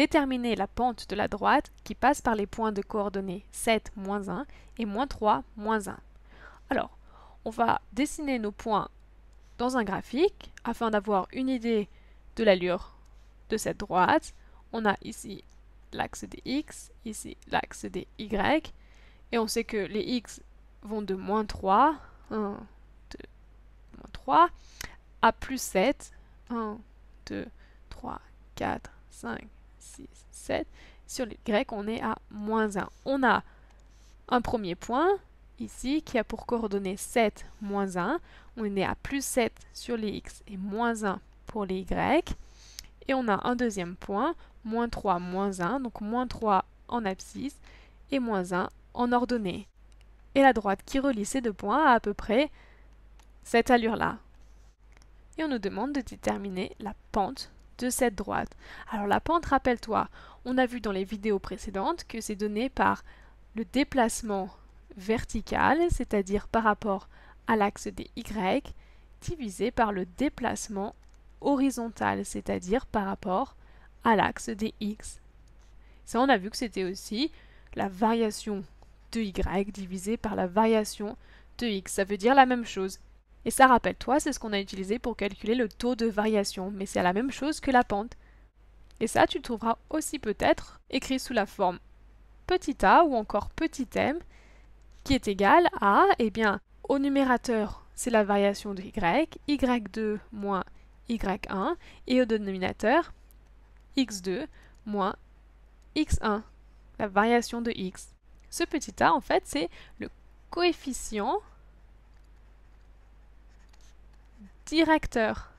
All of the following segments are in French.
Déterminer la pente de la droite qui passe par les points de coordonnées 7, moins 1 et moins 3, moins 1. Alors, on va dessiner nos points dans un graphique afin d'avoir une idée de l'allure de cette droite. On a ici l'axe des x, ici l'axe des y, et on sait que les x vont de moins 3, 1, 2, 3, à plus 7, 1, 2, 3, 4, 5, 6, 7. Sur les y, on est à moins 1. On a un premier point ici qui a pour coordonnées 7, moins 1. On est à plus 7 sur les x et moins 1 pour les y. Et on a un deuxième point, moins 3, moins 1, donc moins 3 en abscisse et moins 1 en ordonnée. Et la droite qui relie ces deux points a à peu près cette allure-là. Et on nous demande de déterminer la pente de cette droite. Alors la pente, rappelle-toi, on a vu dans les vidéos précédentes que c'est donné par le déplacement vertical, c'est-à-dire par rapport à l'axe des Y, divisé par le déplacement horizontal, c'est-à-dire par rapport à l'axe des X. Ça, on a vu que c'était aussi la variation de Y divisé par la variation de X. Ça veut dire la même chose. Et ça, rappelle-toi, c'est ce qu'on a utilisé pour calculer le taux de variation, mais c'est la même chose que la pente. Et ça, tu trouveras aussi peut-être écrit sous la forme petit a ou encore petit m, qui est égal à, eh bien, au numérateur, c'est la variation de y, y2 moins y1, et au dénominateur, x2 moins x1, la variation de x. Ce petit a, en fait, c'est le coefficient Directeur.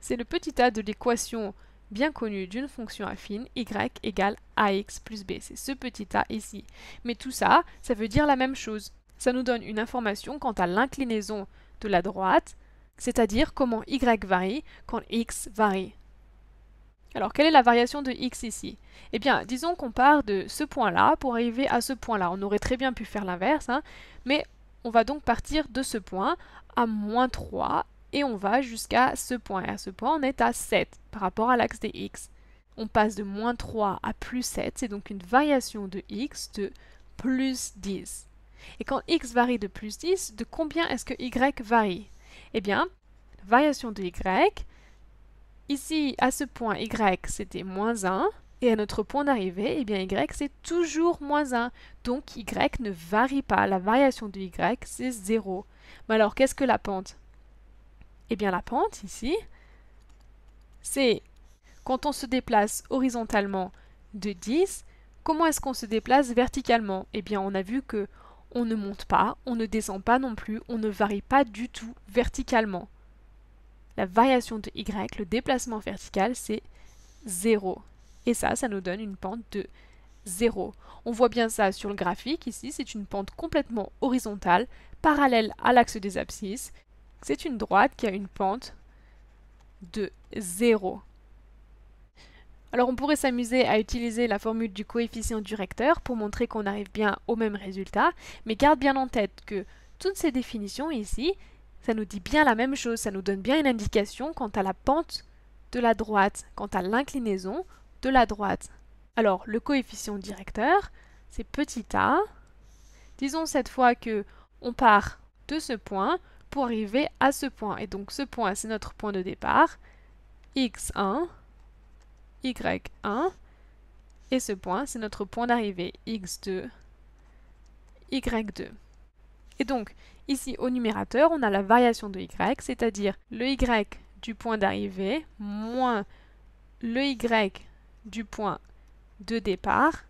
C'est le petit a de l'équation bien connue d'une fonction affine, y égale ax plus b. C'est ce petit a ici. Mais tout ça, ça veut dire la même chose. Ça nous donne une information quant à l'inclinaison de la droite, c'est-à-dire comment y varie quand x varie. Alors, quelle est la variation de x ici Eh bien, disons qu'on part de ce point-là pour arriver à ce point-là. On aurait très bien pu faire l'inverse, hein, mais on va donc partir de ce point à moins 3 et on va jusqu'à ce point. Et à ce point, on est à 7 par rapport à l'axe des x. On passe de moins 3 à plus 7, c'est donc une variation de x de plus 10. Et quand x varie de plus 10, de combien est-ce que y varie Eh bien, variation de y, ici à ce point y c'était moins 1, et à notre point d'arrivée, eh bien y c'est toujours moins 1. Donc y ne varie pas. La variation de y, c'est 0. Mais alors, qu'est-ce que la pente Eh bien la pente, ici, c'est quand on se déplace horizontalement de 10, comment est-ce qu'on se déplace verticalement Eh bien on a vu que on ne monte pas, on ne descend pas non plus, on ne varie pas du tout verticalement. La variation de y, le déplacement vertical, c'est 0. Et ça, ça nous donne une pente de 0. On voit bien ça sur le graphique, ici c'est une pente complètement horizontale, parallèle à l'axe des abscisses. C'est une droite qui a une pente de 0. Alors on pourrait s'amuser à utiliser la formule du coefficient du recteur pour montrer qu'on arrive bien au même résultat, mais garde bien en tête que toutes ces définitions ici, ça nous dit bien la même chose, ça nous donne bien une indication quant à la pente de la droite, quant à l'inclinaison de la droite. Alors, le coefficient directeur, c'est petit a. Disons cette fois que on part de ce point pour arriver à ce point. Et donc ce point, c'est notre point de départ. x1, y1. Et ce point, c'est notre point d'arrivée. x2, y2. Et donc, ici au numérateur, on a la variation de y, c'est-à-dire le y du point d'arrivée moins le y du point de départ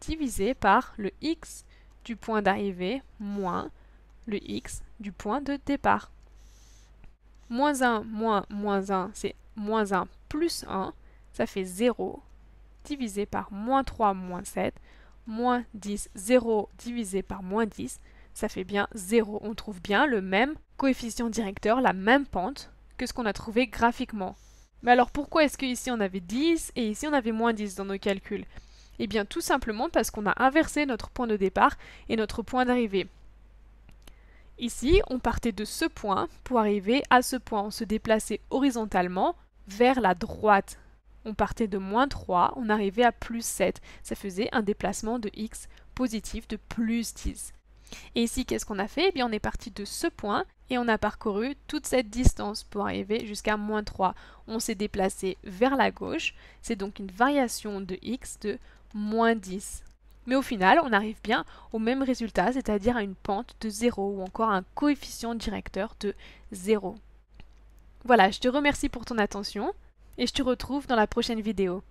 divisé par le x du point d'arrivée moins le x du point de départ. Moins 1 moins moins 1, c'est moins 1 plus 1, ça fait 0, divisé par moins 3 moins 7, moins 10, 0 divisé par moins 10, ça fait bien 0. On trouve bien le même coefficient directeur, la même pente que ce qu'on a trouvé graphiquement. Mais alors pourquoi est-ce qu'ici on avait 10 et ici on avait moins 10 dans nos calculs Eh bien tout simplement parce qu'on a inversé notre point de départ et notre point d'arrivée. Ici, on partait de ce point pour arriver à ce point. On se déplaçait horizontalement vers la droite. On partait de moins 3, on arrivait à plus 7. Ça faisait un déplacement de x positif de plus 10. Et ici, qu'est-ce qu'on a fait Eh bien, on est parti de ce point et on a parcouru toute cette distance pour arriver jusqu'à moins 3. On s'est déplacé vers la gauche, c'est donc une variation de x de moins 10. Mais au final, on arrive bien au même résultat, c'est-à-dire à une pente de 0 ou encore un coefficient directeur de 0. Voilà, je te remercie pour ton attention et je te retrouve dans la prochaine vidéo.